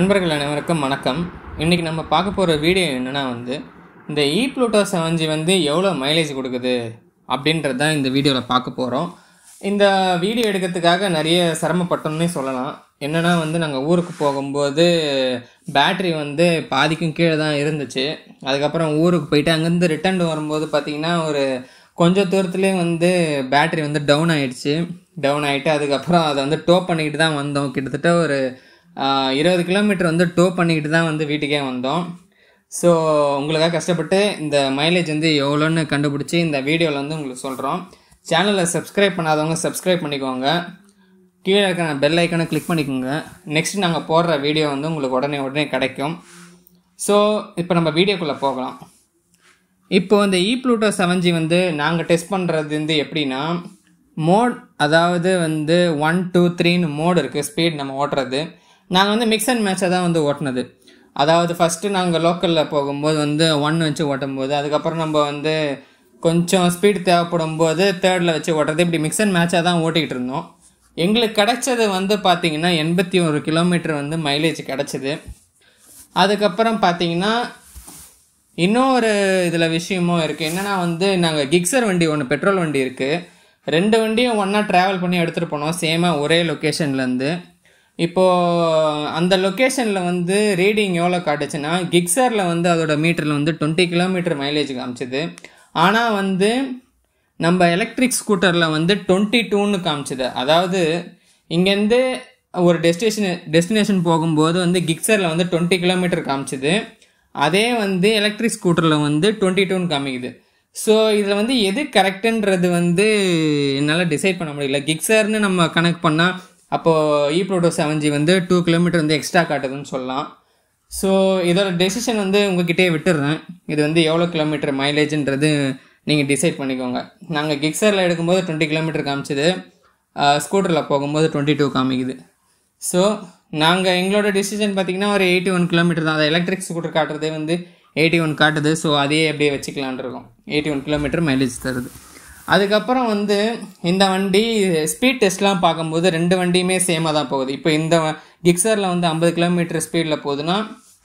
நண்பர்கள் அனைவருக்கும் வணக்கம் இன்றைக்கி நம்ம பார்க்க போகிற வீடியோ என்னென்னா வந்து இந்த இ ப்ளூட்டோ செவன்ஜி வந்து எவ்வளோ மைலேஜ் கொடுக்குது அப்படின்றது தான் இந்த வீடியோவில் பார்க்க போகிறோம் இந்த வீடியோ எடுக்கிறதுக்காக நிறைய சிரமப்பட்டோம்னே சொல்லலாம் என்னென்னா வந்து நாங்கள் ஊருக்கு போகும்போது பேட்ரி வந்து பாதிக்கும் கீழே தான் இருந்துச்சு அதுக்கப்புறம் ஊருக்கு போயிட்டு அங்கேருந்து ரிட்டர்ன் வரும்போது பார்த்திங்கன்னா ஒரு கொஞ்சம் தூரத்துலேயே வந்து பேட்ரி வந்து டவுன் ஆகிடுச்சு டவுன் ஆகிட்டு அதுக்கப்புறம் அதை வந்து டோப் பண்ணிக்கிட்டு தான் வந்தோம் கிட்டத்தட்ட ஒரு இருபது கிலோமீட்டர் வந்து டோ பண்ணிக்கிட்டு தான் வந்து வீட்டுக்கே வந்தோம் ஸோ உங்களுக்காக கஷ்டப்பட்டு இந்த மைலேஜ் வந்து எவ்வளோன்னு கண்டுபிடிச்சி இந்த வீடியோவில் வந்து உங்களுக்கு சொல்கிறோம் சேனலை சப்ஸ்கிரைப் பண்ணாதவங்க சப்ஸ்கிரைப் பண்ணிக்கோங்க கீழே இருக்கிற பெல் ஐக்கனை கிளிக் பண்ணிக்கோங்க நெக்ஸ்ட் நாங்கள் போடுற வீடியோ வந்து உங்களுக்கு உடனே உடனே கிடைக்கும் ஸோ இப்போ நம்ம வீடியோக்குள்ளே போகலாம் இப்போ இந்த ஈப்ளூட்டோ செவன்ஜி வந்து நாங்கள் டெஸ்ட் பண்ணுறது வந்து எப்படின்னா மோட் அதாவது வந்து ஒன் டூ த்ரீன்னு மோடு இருக்குது ஸ்பீட் நம்ம ஓட்டுறது நாங்கள் வந்து மிக்ஸ் அண்ட் மேட்சாக தான் வந்து ஓட்டினது அதாவது ஃபஸ்ட்டு நாங்கள் லோக்கலில் போகும்போது வந்து ஒன்று வச்சு ஓட்டும் போது அதுக்கப்புறம் நம்ம வந்து கொஞ்சம் ஸ்பீடு தேவைப்படும் போது தேர்டில் வச்சு ஓட்டுறது இப்படி மிக்ஸ் அண்ட் மேட்சாக தான் ஓட்டிகிட்டு இருந்தோம் எங்களுக்கு கிடச்சது வந்து பார்த்திங்கன்னா எண்பத்தி ஒரு கிலோமீட்டர் வந்து மைலேஜ் கிடச்சிது அதுக்கப்புறம் பார்த்திங்கன்னா இன்னும் ஒரு இதில் விஷயமும் இருக்குது என்னென்னா வந்து நாங்கள் கிக்ஸர் வண்டி ஒன்று பெட்ரோல் வண்டி இருக்குது ரெண்டு வண்டியும் ஒன்றா ட்ராவல் பண்ணி எடுத்துகிட்டு போனோம் சேமாக ஒரே லொக்கேஷன்லேருந்து இப்போது அந்த லொக்கேஷனில் வந்து ரீடிங் எவ்வளோ காட்டுச்சுன்னா கிக்ஸரில் வந்து அதோட மீட்டரில் வந்து டுவெண்ட்டி கிலோமீட்டர் மைலேஜ் காமிச்சிது ஆனால் வந்து நம்ம எலக்ட்ரிக் ஸ்கூட்டரில் வந்து டுவெண்ட்டி டூன்னு காமிச்சிது அதாவது இங்கேருந்து ஒரு டெஸ்டினேஷன் டெஸ்டினேஷன் போகும்போது வந்து கிக்ஸரில் வந்து டுவெண்ட்டி கிலோமீட்டர் காமிச்சிது அதே வந்து எலக்ட்ரிக் ஸ்கூட்டரில் வந்து டுவெண்ட்டி டூன்னு காமிக்குது ஸோ இதில் வந்து எது கரெக்டுன்றது வந்து என்னால் டிசைட் பண்ண முடியல கிக்ஸர்னு நம்ம கனெக்ட் பண்ணால் அப்போது ஈப்ரோடோ செவன் ஜி வந்து டூ கிலோமீட்டர் வந்து எக்ஸ்ட்ரா காட்டுதுன்னு சொல்லலாம் ஸோ இதோட டெசிஷன் வந்து உங்ககிட்டே விட்டுடுறேன் இது வந்து எவ்வளோ கிலோமீட்டர் மைலேஜ்ன்றது நீங்கள் டிசைட் பண்ணிக்கோங்க நாங்கள் கிக்ஸரில் எடுக்கும்போது டுவெண்ட்டி கிலோமீட்டர் காமிச்சிது ஸ்கூட்டரில் போகும்போது டுவெண்ட்டி டூ காமிக்குது ஸோ நாங்கள் எங்களோட டெசிஷன் பார்த்திங்கன்னா ஒரு எயிட்டி ஒன் கிலோமீட்டர் தான் அதை எலக்ட்ரிக் ஸ்கூட்டர் காட்டுறதே வந்து எயிட்டி ஒன் காட்டுது ஸோ அதையே அப்படியே வச்சுக்கலான் இருக்கோம் எயிட்டி ஒன் கிலோமீட்டர் மைலேஜ் தருது அதுக்கப்புறம் வந்து இந்த வண்டி ஸ்பீட் டெஸ்ட்லாம் பார்க்கும்போது ரெண்டு வண்டியுமே சேமாக தான் போகுது இப்போ இந்த கிக்ஸரில் வந்து ஐம்பது கிலோமீட்டர் ஸ்பீடில் போகுதுன்னா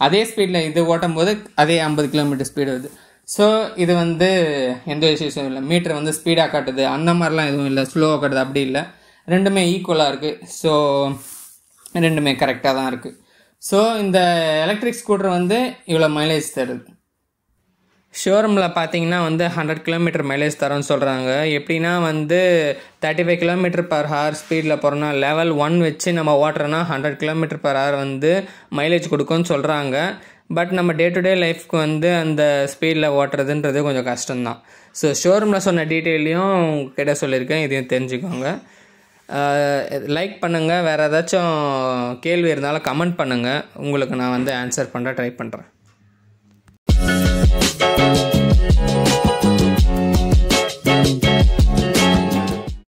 அதே ஸ்பீடில் இது ஓட்டும் போது அதே ஐம்பது கிலோமீட்டர் ஸ்பீடு வருது ஸோ இது வந்து எந்த விஷயம் இல்லை மீட்டர் வந்து ஸ்பீடாக காட்டுது அந்த மாதிரிலாம் எதுவும் இல்லை ஸ்லோவாக காட்டுது அப்படி இல்லை ரெண்டுமே ஈக்குவலாக இருக்குது ஸோ ரெண்டுமே கரெக்டாக தான் இருக்குது ஸோ இந்த எலக்ட்ரிக் ஸ்கூட்டர் வந்து இவ்வளோ மைலேஜ் தருது ஷோரூமில் பார்த்தீங்கன்னா வந்து ஹண்ட்ரட் கிலோமீட்டர் மைலேஜ் தரோன்னு சொல்கிறாங்க எப்படின்னா வந்து thirty five kilometre per hour ஸ்பீடில் போகிறோன்னா லெவல் ஒன் வச்சு நம்ம ஓட்டுறோன்னா ஹண்ட்ரட் கிலோமீட்டர் பர் ஹவர் வந்து மைலேஜ் கொடுக்கும்னு சொல்கிறாங்க பட் நம்ம டே டு டே லைஃப்க்கு வந்து அந்த ஸ்பீடில் ஓட்டுறதுன்றது கொஞ்சம் கஷ்டம்தான் ஸோ ஷோரூமில் சொன்ன டீட்டெயிலையும் கிட்ட சொல்லியிருக்கேன் இதையும் தெரிஞ்சுக்கோங்க லைக் பண்ணுங்கள் வேறு ஏதாச்சும் கேள்வி இருந்தாலும் கமெண்ட் பண்ணுங்கள் உங்களுக்கு நான் வந்து ஆன்சர் பண்ணுற ட்ரை பண்ணுறேன்